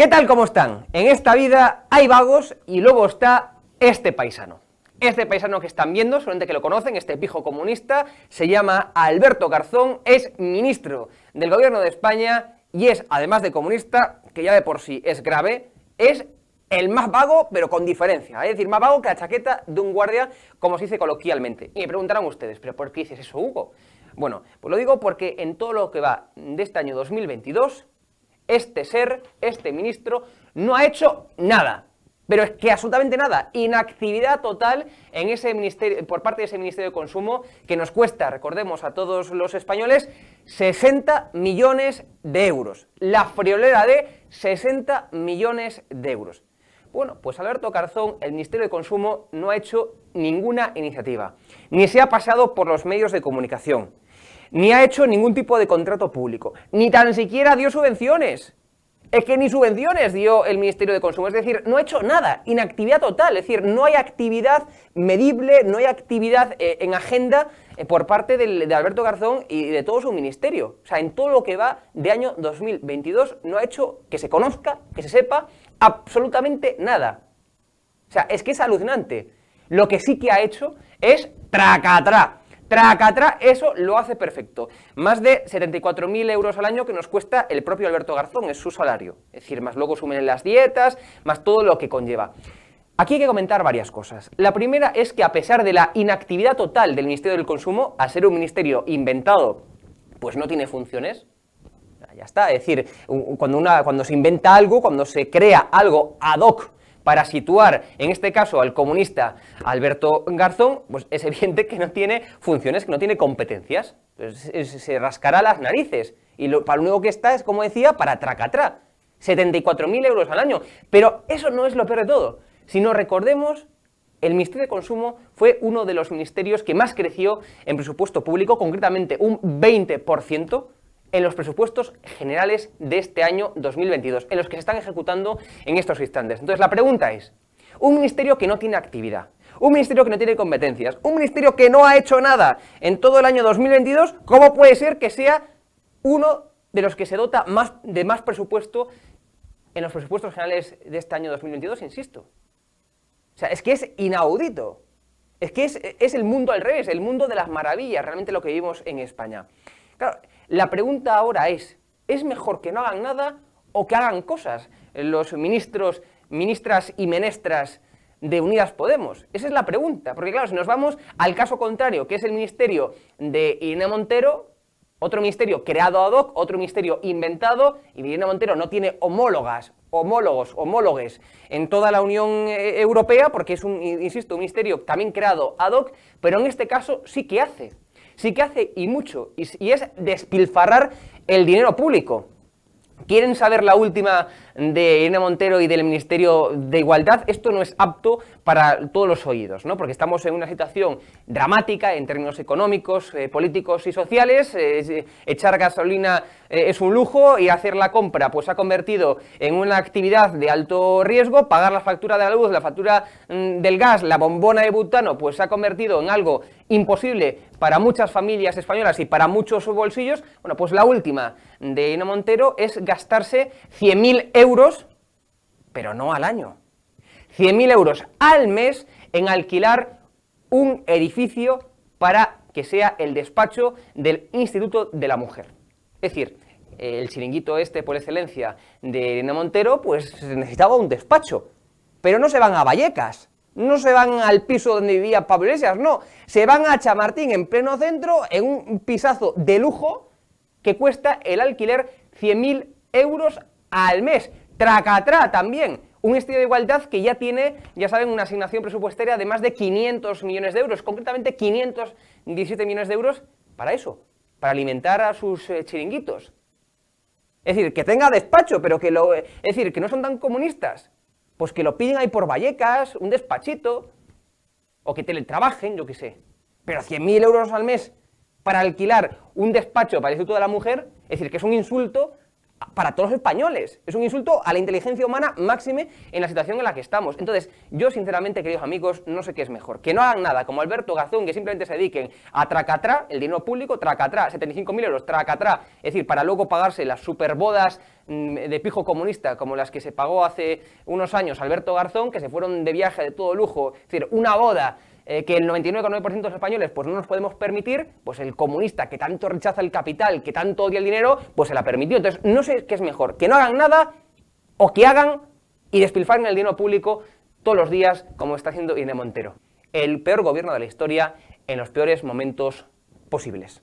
¿Qué tal cómo están? En esta vida hay vagos y luego está este paisano. Este paisano que están viendo, solamente que lo conocen, este pijo comunista, se llama Alberto Garzón, es ministro del gobierno de España y es, además de comunista, que ya de por sí es grave, es el más vago, pero con diferencia. Es decir, más vago que la chaqueta de un guardia, como se dice coloquialmente. Y me preguntarán ustedes, ¿pero por qué dices eso, Hugo? Bueno, pues lo digo porque en todo lo que va de este año 2022, este ser, este ministro, no ha hecho nada. Pero es que absolutamente nada, inactividad total en ese ministerio, por parte de ese Ministerio de Consumo que nos cuesta, recordemos a todos los españoles, 60 millones de euros. La friolera de 60 millones de euros. Bueno, pues Alberto Carzón, el Ministerio de Consumo, no ha hecho ninguna iniciativa, ni se ha pasado por los medios de comunicación ni ha hecho ningún tipo de contrato público, ni tan siquiera dio subvenciones. Es que ni subvenciones dio el Ministerio de Consumo, es decir, no ha hecho nada, inactividad total, es decir, no hay actividad medible, no hay actividad eh, en agenda eh, por parte de Alberto Garzón y de todo su ministerio. O sea, en todo lo que va de año 2022 no ha hecho que se conozca, que se sepa absolutamente nada. O sea, es que es alucinante. Lo que sí que ha hecho es tracatrá atrás, eso lo hace perfecto. Más de 74.000 euros al año que nos cuesta el propio Alberto Garzón, es su salario. Es decir, más luego sumen las dietas, más todo lo que conlleva. Aquí hay que comentar varias cosas. La primera es que a pesar de la inactividad total del Ministerio del Consumo, a ser un ministerio inventado, pues no tiene funciones, ya está. Es decir, cuando, una, cuando se inventa algo, cuando se crea algo ad hoc para situar, en este caso, al comunista Alberto Garzón, pues es evidente que no tiene funciones, que no tiene competencias. Pues se rascará las narices. Y lo, para lo único que está es, como decía, para tracatrá. 74.000 euros al año. Pero eso no es lo peor de todo. Si nos recordemos, el Ministerio de Consumo fue uno de los ministerios que más creció en presupuesto público, concretamente un 20% en los presupuestos generales de este año 2022, en los que se están ejecutando en estos instantes. Entonces la pregunta es, un ministerio que no tiene actividad, un ministerio que no tiene competencias, un ministerio que no ha hecho nada en todo el año 2022, ¿cómo puede ser que sea uno de los que se dota más, de más presupuesto en los presupuestos generales de este año 2022, insisto? O sea, es que es inaudito. Es que es, es el mundo al revés, el mundo de las maravillas, realmente lo que vivimos en España. Claro, la pregunta ahora es, ¿es mejor que no hagan nada o que hagan cosas los ministros, ministras y menestras de Unidas Podemos? Esa es la pregunta, porque claro, si nos vamos al caso contrario, que es el ministerio de Irene Montero, otro ministerio creado ad hoc, otro ministerio inventado, y Irene Montero no tiene homólogas, homólogos, homólogues en toda la Unión eh, Europea, porque es un, insisto, un ministerio también creado ad hoc, pero en este caso sí que hace sí que hace y mucho, y, es despilfarrar el dinero público. ¿Quieren saber la última de Ina Montero y del Ministerio de Igualdad, esto no es apto para todos los oídos, ¿no? Porque estamos en una situación dramática en términos económicos, eh, políticos y sociales. Eh, echar gasolina eh, es un lujo y hacer la compra pues ha convertido en una actividad de alto riesgo. Pagar la factura de la luz, la factura mm, del gas, la bombona de butano, pues se ha convertido en algo imposible para muchas familias españolas y para muchos bolsillos. Bueno, pues la última de Ina Montero es gastarse 100.000 euros euros, pero no al año. 100.000 euros al mes en alquilar un edificio para que sea el despacho del Instituto de la Mujer. Es decir, el chiringuito este por excelencia de Elena Montero, pues necesitaba un despacho. Pero no se van a Vallecas, no se van al piso donde vivía Pablo Iglesias, no. Se van a Chamartín en pleno centro, en un pisazo de lujo que cuesta el alquiler 100.000 euros al mes. Tracatrá también. Un estudio de igualdad que ya tiene, ya saben, una asignación presupuestaria de más de 500 millones de euros, concretamente 517 millones de euros para eso, para alimentar a sus eh, chiringuitos. Es decir, que tenga despacho, pero que lo... Eh, es decir, que no son tan comunistas. Pues que lo piden ahí por Vallecas, un despachito, o que teletrabajen, yo qué sé. Pero 100.000 euros al mes para alquilar un despacho para el Instituto de la Mujer, es decir, que es un insulto para todos los españoles. Es un insulto a la inteligencia humana máxime en la situación en la que estamos. Entonces, yo sinceramente, queridos amigos, no sé qué es mejor. Que no hagan nada, como Alberto Garzón, que simplemente se dediquen a tracatrá, el dinero público, tracatrá, 75.000 euros, tracatrá. Es decir, para luego pagarse las superbodas mm, de pijo comunista, como las que se pagó hace unos años Alberto Garzón, que se fueron de viaje de todo lujo. Es decir, una boda eh, que el 99,9% de los españoles pues no nos podemos permitir, pues el comunista que tanto rechaza el capital, que tanto odia el dinero, pues se la permitió. Entonces, no sé qué es mejor, que no hagan nada o que hagan y despilfarren el dinero público todos los días, como está haciendo Irene Montero. El peor gobierno de la historia en los peores momentos posibles.